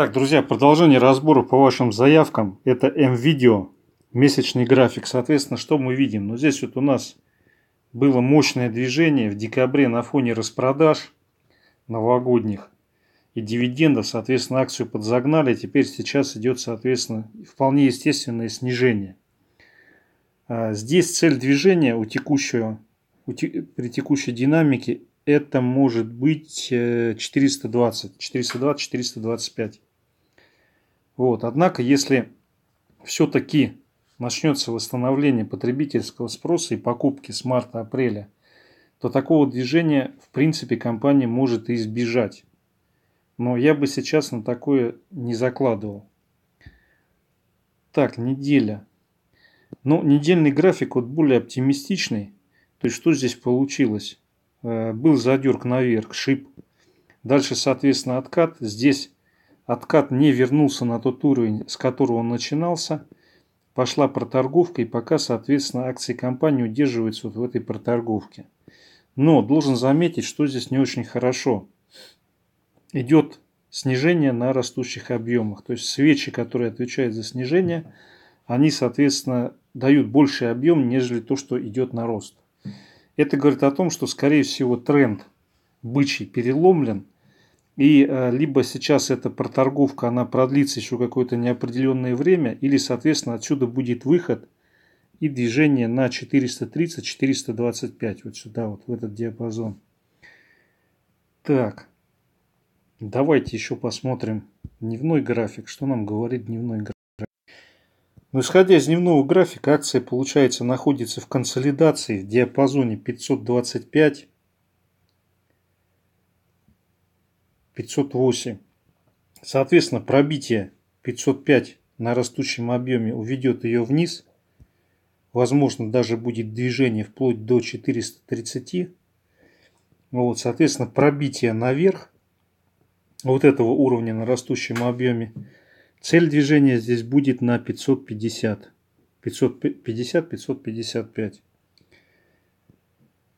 Так, друзья, продолжение разбора по вашим заявкам. Это М-видео, месячный график. Соответственно, что мы видим? Ну, здесь вот у нас было мощное движение в декабре на фоне распродаж новогодних и дивидендов. Соответственно, акцию подзагнали. Теперь сейчас идет, соответственно, вполне естественное снижение. А, здесь цель движения у текущего, при текущей динамике это может быть 420, 420, 425. Вот. Однако, если все-таки начнется восстановление потребительского спроса и покупки с марта-апреля, то такого движения, в принципе, компания может и избежать. Но я бы сейчас на такое не закладывал. Так, неделя. Ну, недельный график вот более оптимистичный. То есть, что здесь получилось? Э, был задерг наверх, шип. Дальше, соответственно, откат. Здесь Откат не вернулся на тот уровень, с которого он начинался. Пошла проторговка, и пока, соответственно, акции компании удерживаются вот в этой проторговке. Но должен заметить, что здесь не очень хорошо. Идет снижение на растущих объемах. То есть свечи, которые отвечают за снижение, они, соответственно, дают больший объем, нежели то, что идет на рост. Это говорит о том, что, скорее всего, тренд бычий переломлен – и э, либо сейчас эта проторговка, она продлится еще какое-то неопределенное время, или, соответственно, отсюда будет выход и движение на 430-425, вот сюда, вот в этот диапазон. Так, давайте еще посмотрим дневной график. Что нам говорит дневной график? Но ну, исходя из дневного графика, акция, получается, находится в консолидации в диапазоне 525 508. Соответственно, пробитие 505 на растущем объеме уведет ее вниз. Возможно, даже будет движение вплоть до 430. Вот, соответственно, пробитие наверх вот этого уровня на растущем объеме. Цель движения здесь будет на 550. 550-555.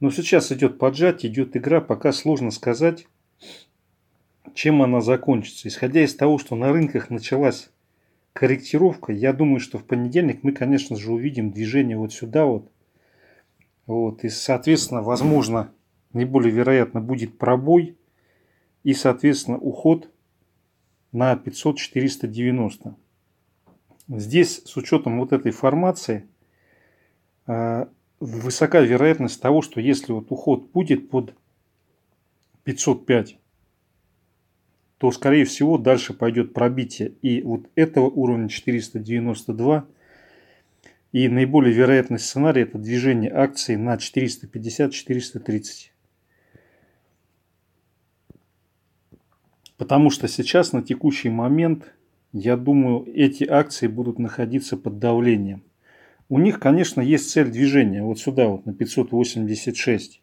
Но сейчас идет поджать, идет игра, пока сложно сказать, чем она закончится. Исходя из того, что на рынках началась корректировка, я думаю, что в понедельник мы, конечно же, увидим движение вот сюда вот. Вот, и, соответственно, возможно, наиболее вероятно будет пробой и, соответственно, уход на 500-490. Здесь, с учетом вот этой формации, э, высока вероятность того, что если вот уход будет под 505, то, скорее всего, дальше пойдет пробитие и вот этого уровня 492. И наиболее вероятный сценарий – это движение акций на 450-430. Потому что сейчас, на текущий момент, я думаю, эти акции будут находиться под давлением. У них, конечно, есть цель движения, вот сюда, вот на 586.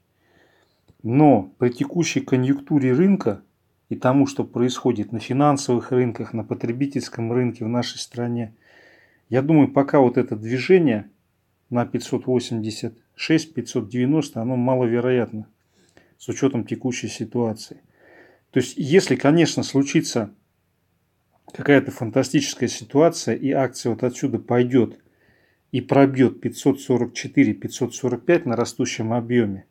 Но при текущей конъюнктуре рынка – и тому, что происходит на финансовых рынках, на потребительском рынке в нашей стране. Я думаю, пока вот это движение на 586, 590, оно маловероятно с учетом текущей ситуации. То есть, если, конечно, случится какая-то фантастическая ситуация, и акция вот отсюда пойдет и пробьет 544-545 на растущем объеме,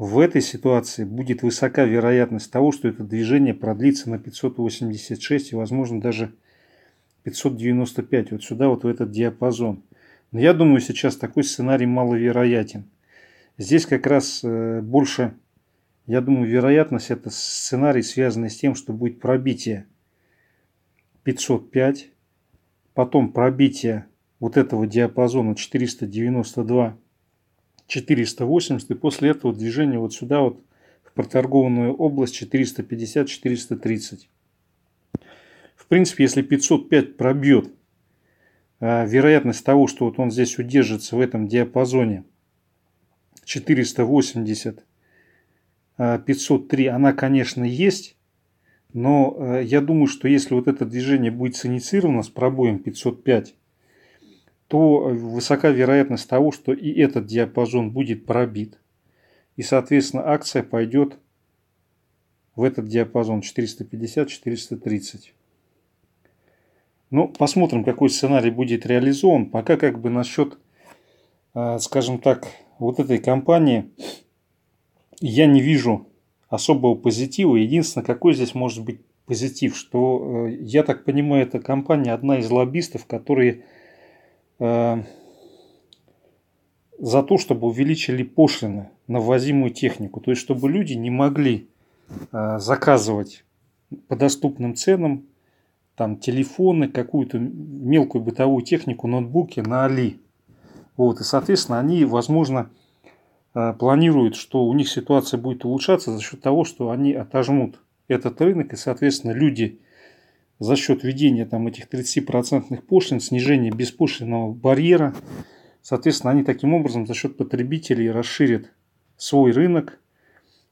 в этой ситуации будет высока вероятность того, что это движение продлится на 586 и, возможно, даже 595, вот сюда, вот в этот диапазон. Но я думаю, сейчас такой сценарий маловероятен. Здесь как раз э, больше, я думаю, вероятность это сценарий, связанный с тем, что будет пробитие 505, потом пробитие вот этого диапазона 492 480, и после этого движение вот сюда вот в проторгованную область 450-430. В принципе, если 505 пробьет, а, вероятность того, что вот он здесь удержится в этом диапазоне 480 503, а, она, конечно, есть, но а, я думаю, что если вот это движение будет синициировано с пробоем 505, то э, высока вероятность того, что и этот диапазон будет пробит. И, соответственно, акция пойдет в этот диапазон 450-430. Ну, посмотрим, какой сценарий будет реализован. Пока как бы насчет, э, скажем так, вот этой компании я не вижу особого позитива. Единственное, какой здесь может быть позитив, что, э, я так понимаю, эта компания одна из лоббистов, которые Э, за то, чтобы увеличили пошлины на ввозимую технику. То есть, чтобы люди не могли э, заказывать по доступным ценам там телефоны, какую-то мелкую бытовую технику, ноутбуки на Али. Вот, и, соответственно, они, возможно, э, планируют, что у них ситуация будет улучшаться за счет того, что они отожмут этот рынок, и, соответственно, люди, за счет введения там этих 30% пошлин, снижения беспошлинного барьера, соответственно, они таким образом за счет потребителей расширят свой рынок,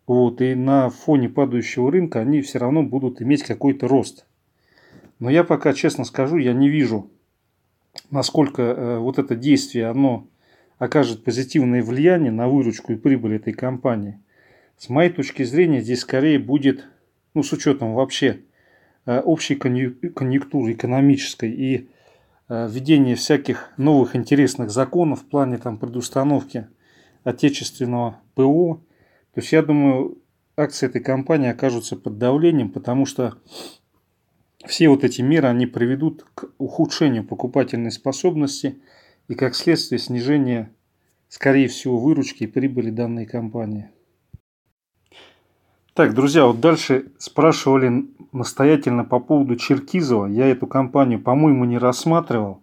вот, и на фоне падающего рынка они все равно будут иметь какой-то рост. Но я пока, честно скажу, я не вижу, насколько э, вот это действие, оно окажет позитивное влияние на выручку и прибыль этой компании. С моей точки зрения, здесь скорее будет, ну, с учетом вообще Э, общей конъюнктуры экономической и э, введение всяких новых интересных законов в плане там, предустановки отечественного ПО. То есть я думаю, акции этой компании окажутся под давлением, потому что все вот эти меры, они приведут к ухудшению покупательной способности и, как следствие, снижение, скорее всего, выручки и прибыли данной компании. Так, друзья, вот дальше спрашивали настоятельно по поводу Черкизова. Я эту компанию, по-моему, не рассматривал.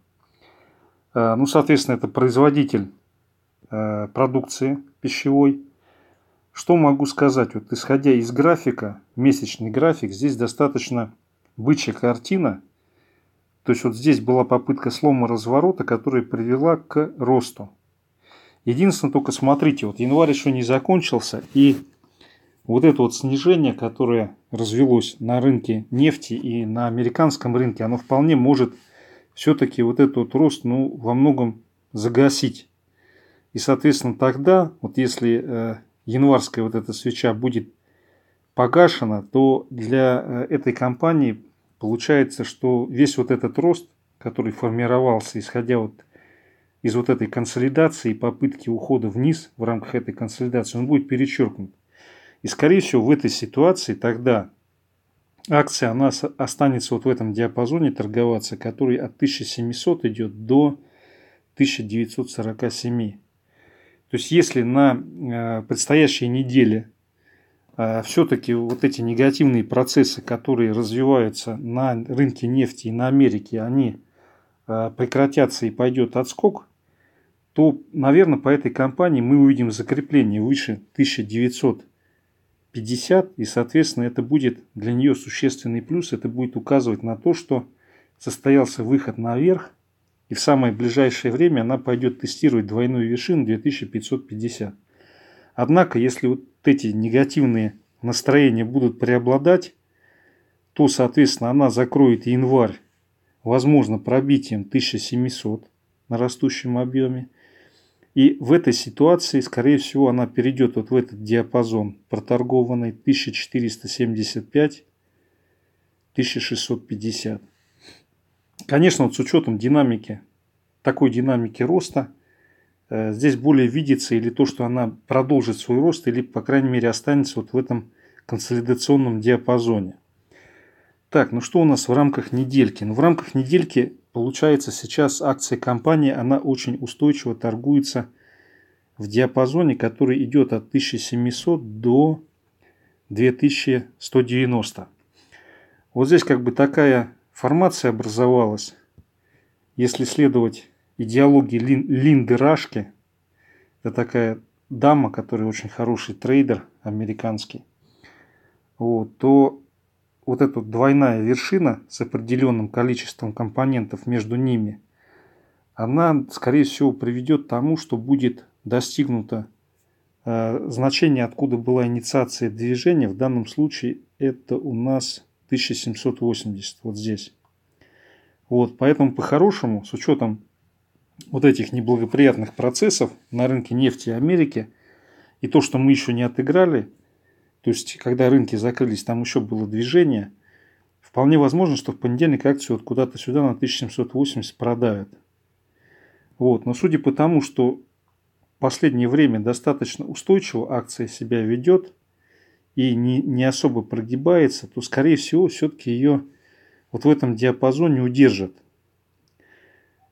Э, ну, соответственно, это производитель э, продукции пищевой. Что могу сказать? Вот исходя из графика, месячный график, здесь достаточно бычья картина. То есть вот здесь была попытка слома разворота, которая привела к росту. Единственное, только смотрите, вот январь еще не закончился, и вот это вот снижение, которое развелось на рынке нефти и на американском рынке, оно вполне может все-таки вот этот вот рост ну, во многом загасить. И, соответственно, тогда, вот если э, январская вот эта свеча будет погашена, то для э, этой компании получается, что весь вот этот рост, который формировался, исходя вот из вот этой консолидации и попытки ухода вниз в рамках этой консолидации, он будет перечеркнут. И, скорее всего, в этой ситуации тогда акция она останется вот в этом диапазоне торговаться, который от 1700 идет до 1947. То есть, если на э, предстоящей неделе э, все-таки вот эти негативные процессы, которые развиваются на рынке нефти и на Америке, они э, прекратятся и пойдет отскок, то, наверное, по этой компании мы увидим закрепление выше 1900 50, и, соответственно, это будет для нее существенный плюс, это будет указывать на то, что состоялся выход наверх, и в самое ближайшее время она пойдет тестировать двойную вершину 2550. Однако, если вот эти негативные настроения будут преобладать, то, соответственно, она закроет январь, возможно, пробитием 1700 на растущем объеме. И в этой ситуации, скорее всего, она перейдет вот в этот диапазон, проторгованный 1475-1650. Конечно, вот с учетом динамики, такой динамики роста, э, здесь более видится или то, что она продолжит свой рост, или, по крайней мере, останется вот в этом консолидационном диапазоне. Так, ну что у нас в рамках недельки? Ну, в рамках недельки Получается, сейчас акции компании, она очень устойчиво торгуется в диапазоне, который идет от 1700 до 2190. Вот здесь как бы такая формация образовалась. Если следовать идеологии Лин, Линды Рашки, это такая дама, которая очень хороший трейдер американский, вот, то вот эта двойная вершина с определенным количеством компонентов между ними, она, скорее всего, приведет к тому, что будет достигнуто э, значение, откуда была инициация движения, в данном случае это у нас 1780, вот здесь. Вот, поэтому по-хорошему, с учетом вот этих неблагоприятных процессов на рынке нефти Америки и то, что мы еще не отыграли – то есть, когда рынки закрылись, там еще было движение. Вполне возможно, что в понедельник акцию вот куда-то сюда на 1780 продают. Вот. Но судя по тому, что в последнее время достаточно устойчиво акция себя ведет и не, не особо прогибается, то, скорее всего, все-таки ее вот в этом диапазоне удержат.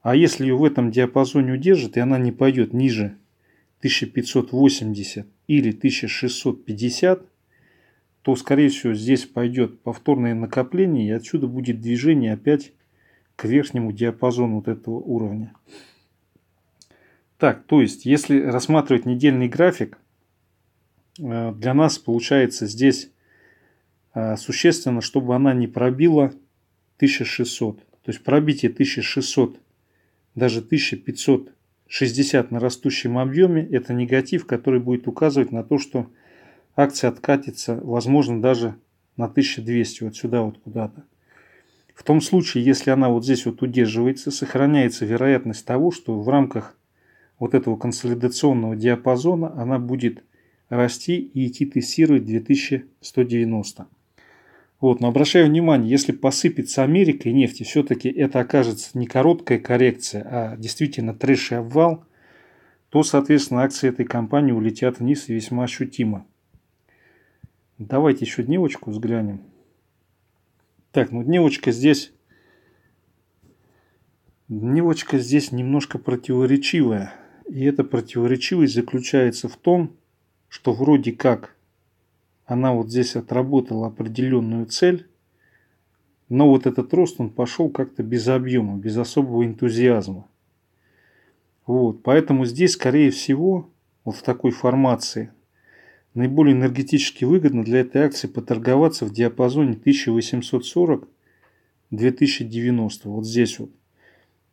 А если ее в этом диапазоне удержат, и она не пойдет ниже 1580 или 1650, то, скорее всего, здесь пойдет повторное накопление, и отсюда будет движение опять к верхнему диапазону вот этого уровня. Так, то есть, если рассматривать недельный график, э, для нас получается здесь э, существенно, чтобы она не пробила 1600. То есть пробитие 1600, даже 1560 на растущем объеме – это негатив, который будет указывать на то, что акция откатится, возможно, даже на 1200, вот сюда вот куда-то. В том случае, если она вот здесь вот удерживается, сохраняется вероятность того, что в рамках вот этого консолидационного диапазона она будет расти и идти тестировать 2190. Вот, но обращаю внимание, если посыпется Америка и нефть, и все-таки это окажется не короткая коррекция, а действительно трэш и обвал, то, соответственно, акции этой компании улетят вниз весьма ощутимо. Давайте еще дневочку взглянем. Так, ну дневочка здесь... Дневочка здесь немножко противоречивая. И эта противоречивость заключается в том, что вроде как она вот здесь отработала определенную цель, но вот этот рост, он пошел как-то без объема, без особого энтузиазма. Вот, поэтому здесь, скорее всего, вот в такой формации – наиболее энергетически выгодно для этой акции поторговаться в диапазоне 1840-2090, вот здесь вот.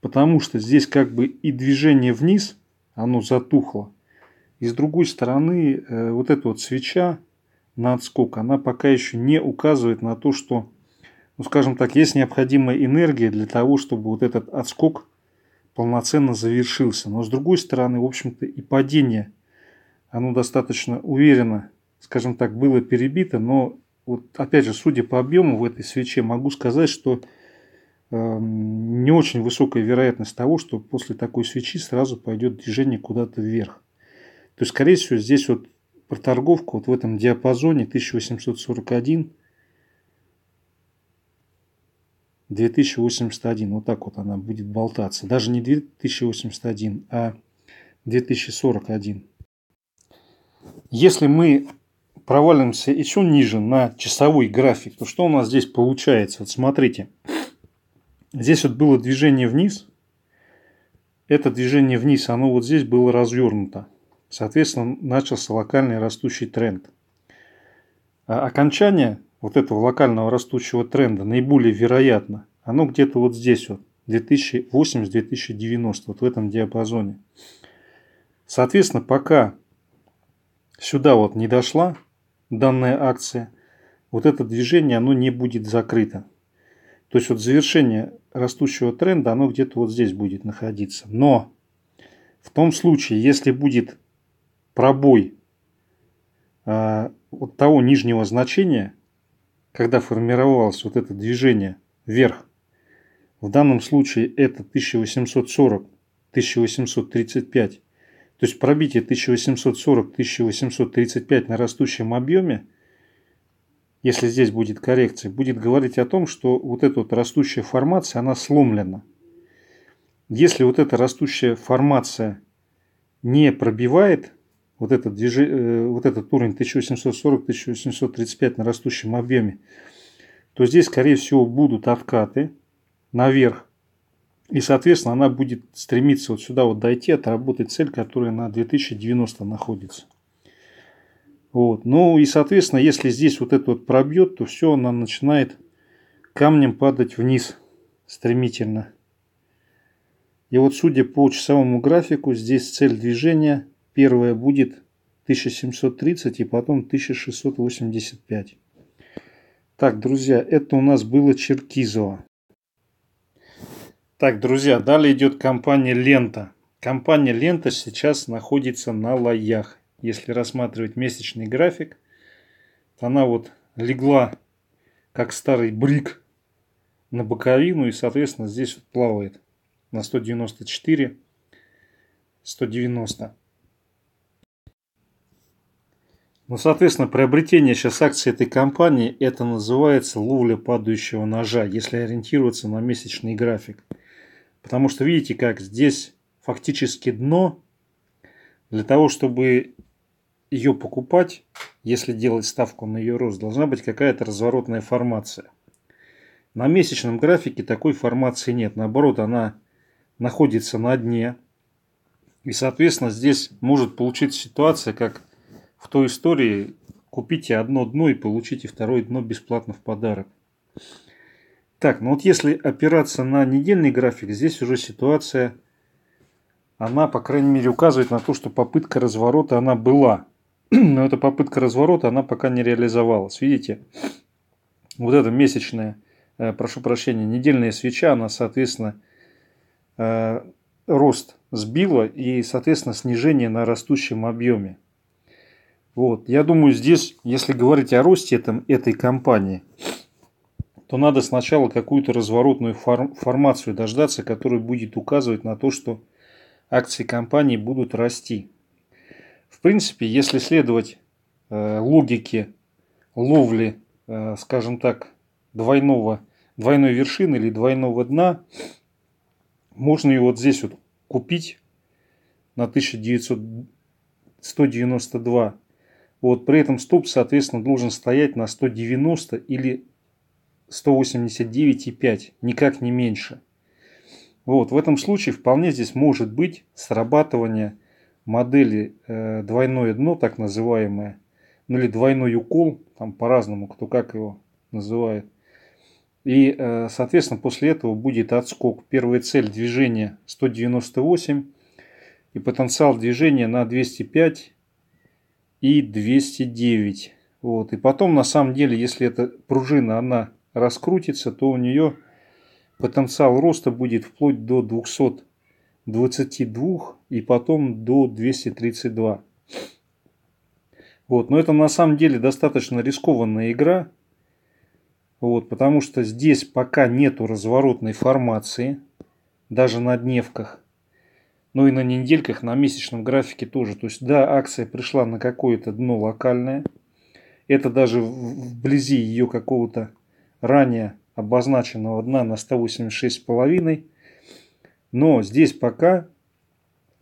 Потому что здесь как бы и движение вниз, оно затухло. И с другой стороны, э, вот эта вот свеча на отскок, она пока еще не указывает на то, что, ну скажем так, есть необходимая энергия для того, чтобы вот этот отскок полноценно завершился. Но с другой стороны, в общем-то, и падение – оно достаточно уверенно, скажем так, было перебито, но вот опять же, судя по объему в этой свече, могу сказать, что э, не очень высокая вероятность того, что после такой свечи сразу пойдет движение куда-то вверх. То есть, скорее всего, здесь вот проторговка вот в этом диапазоне 1841 2081. Вот так вот она будет болтаться. Даже не 2081, а 2041. Если мы провалимся еще ниже на часовой график, то что у нас здесь получается? Вот смотрите. Здесь вот было движение вниз. Это движение вниз, оно вот здесь было развернуто. Соответственно, начался локальный растущий тренд. А окончание вот этого локального растущего тренда наиболее вероятно, оно где-то вот здесь вот, 2080-2090, вот в этом диапазоне. Соответственно, пока сюда вот не дошла данная акция, вот это движение, оно не будет закрыто. То есть вот завершение растущего тренда, оно где-то вот здесь будет находиться. Но в том случае, если будет пробой э, вот того нижнего значения, когда формировалось вот это движение вверх, в данном случае это 1840, 1835, то есть пробитие 1840-1835 на растущем объеме, если здесь будет коррекция, будет говорить о том, что вот эта вот растущая формация, она сломлена. Если вот эта растущая формация не пробивает вот этот, движи... Э, вот этот уровень 1840-1835 на растущем объеме, то здесь, скорее всего, будут откаты наверх и, соответственно, она будет стремиться вот сюда вот дойти, отработать цель, которая на 2090 находится. Вот. Ну и, соответственно, если здесь вот это вот пробьет, то все, она начинает камнем падать вниз стремительно. И вот судя по часовому графику, здесь цель движения первая будет 1730 и потом 1685. Так, друзья, это у нас было Черкизово. Так, друзья, далее идет компания «Лента». Компания «Лента» сейчас находится на лоях. Если рассматривать месячный график, она вот легла, как старый брик, на боковину и, соответственно, здесь вот плавает на 194, 190. Ну, соответственно, приобретение сейчас акций этой компании, это называется ловля падающего ножа, если ориентироваться на месячный график. Потому что видите, как здесь фактически дно. Для того, чтобы ее покупать, если делать ставку на ее рост, должна быть какая-то разворотная формация. На месячном графике такой формации нет. Наоборот, она находится на дне. И, соответственно, здесь может получиться ситуация, как в той истории купите одно дно и получите второе дно бесплатно в подарок. Так, ну вот если опираться на недельный график, здесь уже ситуация, она, по крайней мере, указывает на то, что попытка разворота, она была. Но эта попытка разворота, она пока не реализовалась. Видите, вот эта месячная, э, прошу прощения, недельная свеча, она, соответственно, э, рост сбила и, соответственно, снижение на растущем объеме. Вот, я думаю, здесь, если говорить о росте этом, этой компании – то надо сначала какую-то разворотную формацию дождаться, которая будет указывать на то, что акции компании будут расти. В принципе, если следовать э, логике ловли, э, скажем так, двойного, двойной вершины или двойного дна, можно ее вот здесь вот купить на 1992. Вот при этом стоп, соответственно, должен стоять на 190 или 189,5, никак не меньше. Вот, в этом случае вполне здесь может быть срабатывание модели э, двойное дно, так называемое, ну или двойной укол, там по-разному, кто как его называет. И, э, соответственно, после этого будет отскок. Первая цель движения 198 и потенциал движения на 205 и 209. Вот. И потом, на самом деле, если эта пружина, она раскрутится, то у нее потенциал роста будет вплоть до 222 и потом до 232. Вот. Но это на самом деле достаточно рискованная игра, вот, потому что здесь пока нету разворотной формации, даже на дневках. но и на недельках, на месячном графике тоже. То есть, да, акция пришла на какое-то дно локальное. Это даже вблизи ее какого-то ранее обозначенного дна на 186,5. Но здесь пока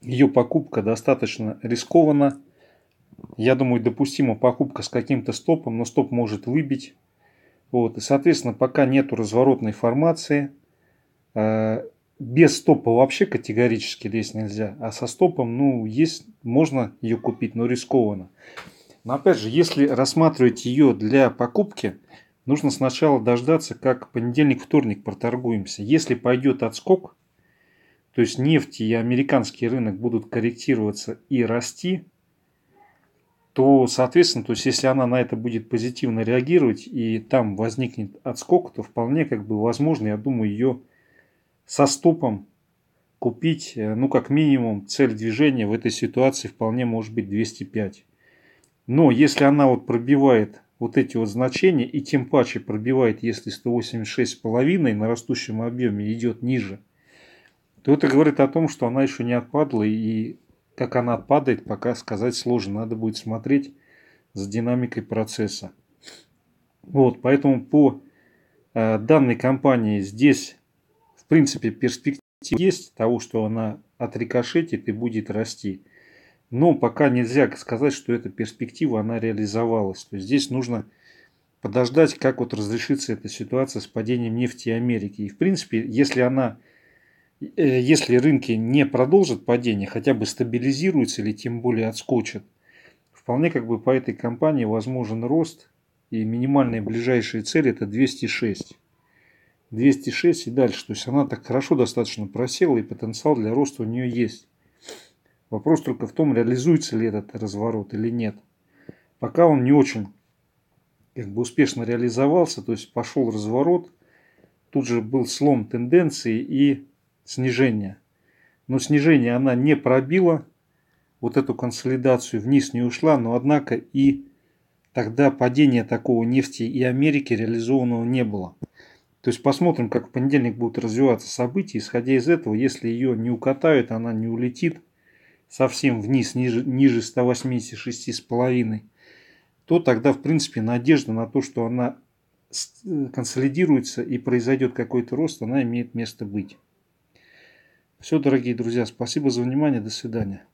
ее покупка достаточно рискована. Я думаю, допустима покупка с каким-то стопом, но стоп может выбить. Вот. И, соответственно, пока нету разворотной формации. Э, без стопа вообще категорически лезть нельзя. А со стопом, ну, есть, можно ее купить, но рискованно. Но опять же, если рассматривать ее для покупки, Нужно сначала дождаться, как понедельник-вторник проторгуемся. Если пойдет отскок, то есть нефть и американский рынок будут корректироваться и расти, то, соответственно, то есть если она на это будет позитивно реагировать и там возникнет отскок, то вполне как бы возможно, я думаю, ее со стопом купить, э, ну, как минимум, цель движения в этой ситуации вполне может быть 205. Но если она вот пробивает вот эти вот значения и тем паче пробивает, если 186,5 на растущем объеме идет ниже, то это говорит о том, что она еще не отпадла и как она отпадает, пока сказать сложно. Надо будет смотреть за динамикой процесса. Вот, поэтому по э, данной компании здесь, в принципе, перспектива есть того, что она отрикошетит и будет расти. Но пока нельзя сказать, что эта перспектива, она реализовалась. То есть здесь нужно подождать, как вот разрешится эта ситуация с падением нефти Америки. И в принципе, если она, э, если рынки не продолжат падение, хотя бы стабилизируются или тем более отскочат, вполне как бы по этой компании возможен рост. И минимальная ближайшая цель это 206. 206 и дальше. То есть она так хорошо достаточно просела и потенциал для роста у нее есть. Вопрос только в том, реализуется ли этот разворот или нет. Пока он не очень как бы успешно реализовался, то есть пошел разворот, тут же был слом тенденции и снижение. Но снижение она не пробила, вот эту консолидацию вниз не ушла, но однако и тогда падения такого нефти и Америки реализованного не было. То есть посмотрим, как в понедельник будут развиваться события. Исходя из этого, если ее не укатают, она не улетит – совсем вниз, ниже, ниже 186,5, то тогда, в принципе, надежда на то, что она э, консолидируется и произойдет какой-то рост, она имеет место быть. Все, дорогие друзья, спасибо за внимание, до свидания.